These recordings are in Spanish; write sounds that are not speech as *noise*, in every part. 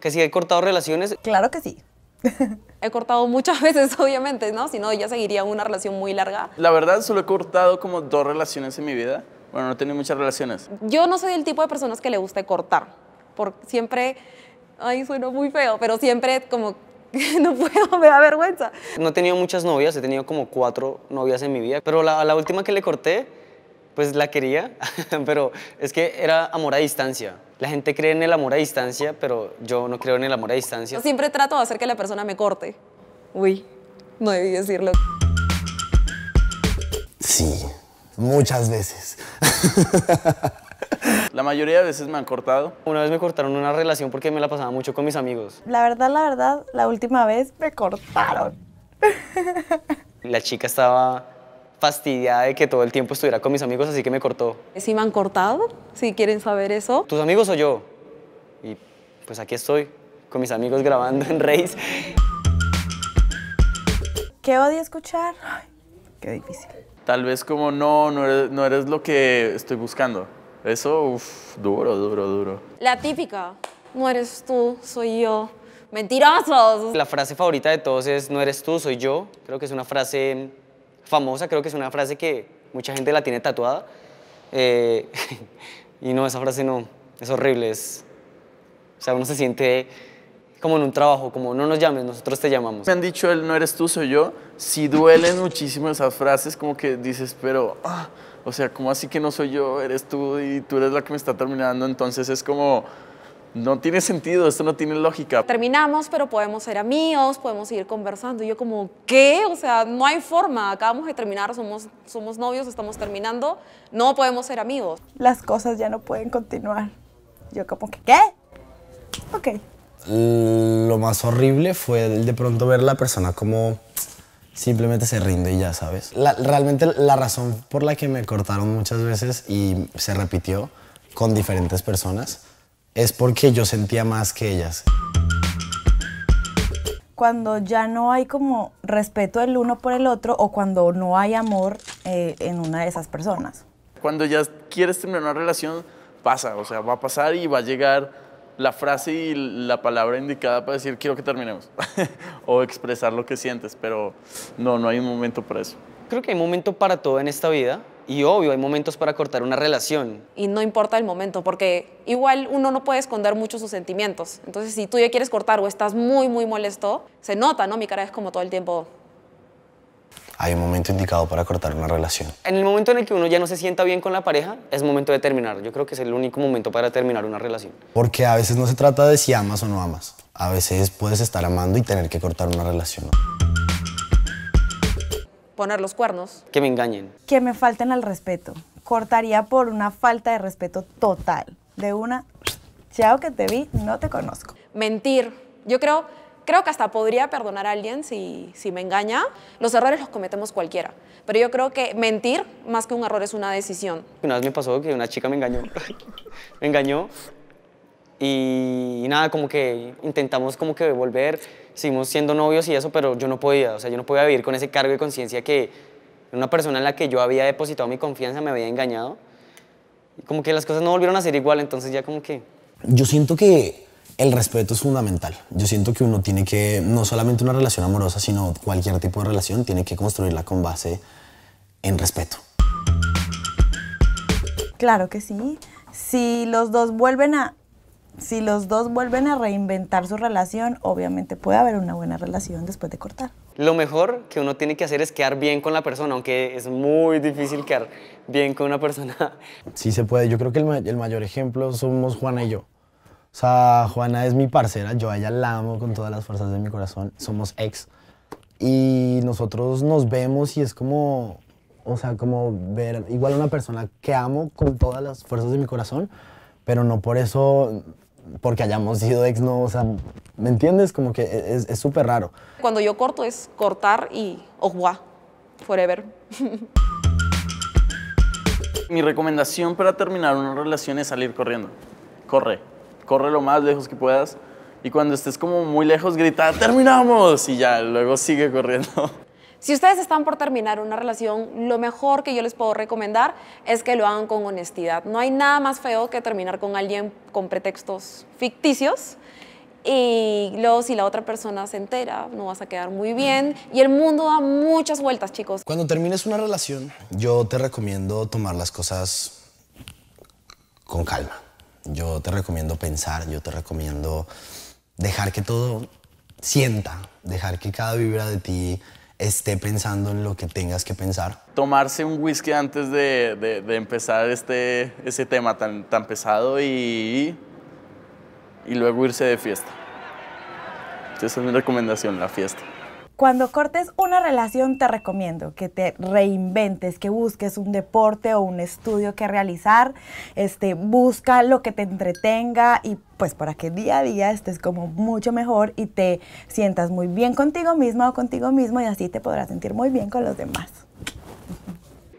¿Que si he cortado relaciones? Claro que sí. *laughs* he cortado muchas *laughs* veces, obviamente, ¿no? Si no, ya seguiría una relación muy larga. La verdad, solo he cortado como dos relaciones en mi vida. Bueno, no he tenido muchas relaciones. Yo no soy el tipo de personas que le gusta cortar. Porque siempre... Ay, suena muy feo, pero siempre como *laughs* no puedo, me da vergüenza. No he tenido muchas novias, he tenido como cuatro novias en mi vida, pero la, la última que le corté pues la quería, *laughs* pero es que era amor a distancia. La gente cree en el amor a distancia, pero yo no creo en el amor a distancia. Siempre trato de hacer que la persona me corte. Uy, no debí decirlo. Sí, muchas veces. *laughs* La mayoría de veces me han cortado. Una vez me cortaron una relación porque me la pasaba mucho con mis amigos. La verdad, la verdad, la última vez me cortaron. La chica estaba fastidiada de que todo el tiempo estuviera con mis amigos, así que me cortó. Sí me han cortado, si quieren saber eso. ¿Tus amigos o yo? Y pues aquí estoy, con mis amigos grabando en Reis. ¿Qué odio escuchar? qué difícil. Tal vez como no, no eres, lo que estoy buscando. Eso, uff, duro, duro, duro. La típica, no eres tú, soy yo. Mentirosos. La frase favorita de todos es no eres tú, soy yo. Creo que es una frase famosa, creo que es una frase que mucha gente la tiene tatuada. Eh, *laughs* y no, esa frase no, es horrible. Es, o sea, uno se siente como en un trabajo, como no nos llames, nosotros te llamamos. Me han dicho, él no eres tú, soy yo. si duelen *laughs* muchísimo esas frases, como que dices, pero, ah, o sea, ¿cómo así que no soy yo, eres tú y tú eres la que me está terminando? Entonces es como no tiene sentido, esto no tiene lógica. Terminamos, pero podemos ser amigos, podemos seguir conversando. Y yo como, ¿qué? O sea, no hay forma, acabamos de terminar, somos, somos novios, estamos terminando, no podemos ser amigos. Las cosas ya no pueden continuar. Yo como que, ¿qué? Ok. Lo más horrible fue de pronto ver a la persona como simplemente se rinde y ya, ¿sabes? realmente la razón por la que me cortaron muchas veces y se repitió con diferentes personas es porque yo sentía más que ellas. Cuando ya no hay como respeto el uno por el otro o cuando no hay amor eh, en una de esas personas. Cuando ya quieres terminar una relación, pasa, o sea, va a pasar y va a llegar la frase y la palabra indicada para decir quiero que terminemos *laughs* o expresar lo que sientes, pero no, no hay un momento para eso. Creo que hay momento para todo en esta vida. Y obvio, hay momentos para cortar una relación. Y no importa el momento, porque igual uno no puede esconder mucho sus sentimientos. Entonces, si tú ya quieres cortar o estás muy, muy molesto, se nota, ¿no? Mi cara es como todo el tiempo... Hay un momento indicado para cortar una relación. En el momento en el que uno ya no se sienta bien con la pareja, es momento de terminar. Yo creo que es el único momento para terminar una relación. Porque a veces no se trata de si amas o no amas. A veces puedes estar amando y tener que cortar una relación poner los cuernos. Que me engañen. Que me falten al respeto. Cortaría por una falta de respeto total. De una, chao que te vi, no te conozco. Mentir. Yo creo, creo que hasta podría perdonar a alguien si, si me engaña. Los errores los cometemos cualquiera. Pero yo creo que mentir, más que un error, es una decisión. Una vez me pasó que una chica me engañó. *laughs* me engañó y, nada, como que intentamos como que volver, seguimos siendo novios y eso, pero yo no podía, o sea, yo no podía vivir con ese cargo de conciencia que una persona en la que yo había depositado mi confianza me había engañado. como que las cosas no volvieron a ser igual, entonces ya como que... Yo siento que el respeto es fundamental. Yo siento que uno tiene que, no solamente una relación amorosa, sino cualquier tipo de relación, tiene que construirla con base en respeto. Claro que sí. Si los dos vuelven a si los dos vuelven a reinventar su relación, obviamente puede haber una buena relación después de cortar. Lo mejor que uno tiene que hacer es quedar bien con la persona, aunque es muy difícil quedar bien con una persona. *laughs* Sí se puede. Yo creo que el, mayor ejemplo somos Juana y yo. O sea, Juana es mi parcera, yo a ella la amo con todas las fuerzas de mi corazón. Somos ex. Y nosotros nos vemos y es como, o sea, como ver igual a una persona que amo con todas las fuerzas de mi corazón, pero no por eso porque hayamos sido ex, no, o sea, ¿me entiendes? Como que es súper raro. Cuando yo corto es cortar y au revoir, forever. *laughs* Mi recomendación para terminar una relación es salir corriendo. Corre, corre lo más lejos que puedas y cuando estés como muy lejos grita, terminamos y ya, luego sigue corriendo. Si ustedes están por terminar una relación, lo mejor que yo les puedo recomendar es que lo hagan con honestidad. No hay nada más feo que terminar con alguien con pretextos ficticios. Y luego si la otra persona se entera, no vas a quedar muy bien. Y el mundo da muchas vueltas, chicos. Cuando termines una relación, yo te recomiendo tomar las cosas con calma. Yo te recomiendo pensar, yo te recomiendo dejar que todo sienta, dejar que cada vibra de ti esté pensando en lo que tengas que pensar. Tomarse un whisky antes de, empezar este, ese tema tan, tan pesado y, y luego irse de fiesta. Esa es mi recomendación, la fiesta. Cuando cortes una relación, te recomiendo que te reinventes, que busques un deporte o un estudio que realizar. Este, busca lo que te entretenga y pues para que día a día estés como mucho mejor y te sientas muy bien contigo misma o contigo mismo y así te podrás sentir muy bien con los demás.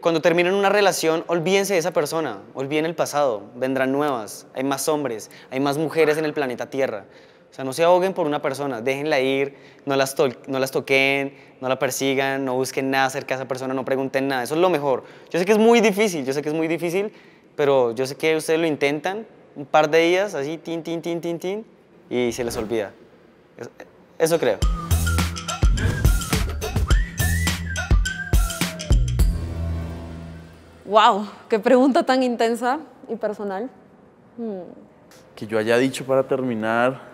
Cuando terminen una relación, olvídense de esa persona, olviden el pasado, vendrán nuevas, hay más hombres, hay más mujeres en el planeta Tierra. O sea, no se ahoguen por una persona, déjenla ir, no las, no las toquen, no la persigan, no busquen nada acerca de esa persona, no pregunten nada. Eso es lo mejor. Yo sé que es muy difícil, yo sé que es muy difícil, pero yo sé que ustedes lo intentan un par de días, así, tin, tin, tin, tin, tin, y se les olvida. Eso, creo. ¡Wow! ¡Qué pregunta tan intensa y personal! Hmm. Que yo haya dicho para terminar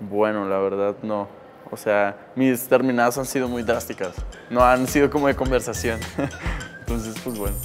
bueno, la verdad no. O sea, mis terminadas han sido muy drásticas. No han sido como de conversación. *laughs* Entonces, pues bueno.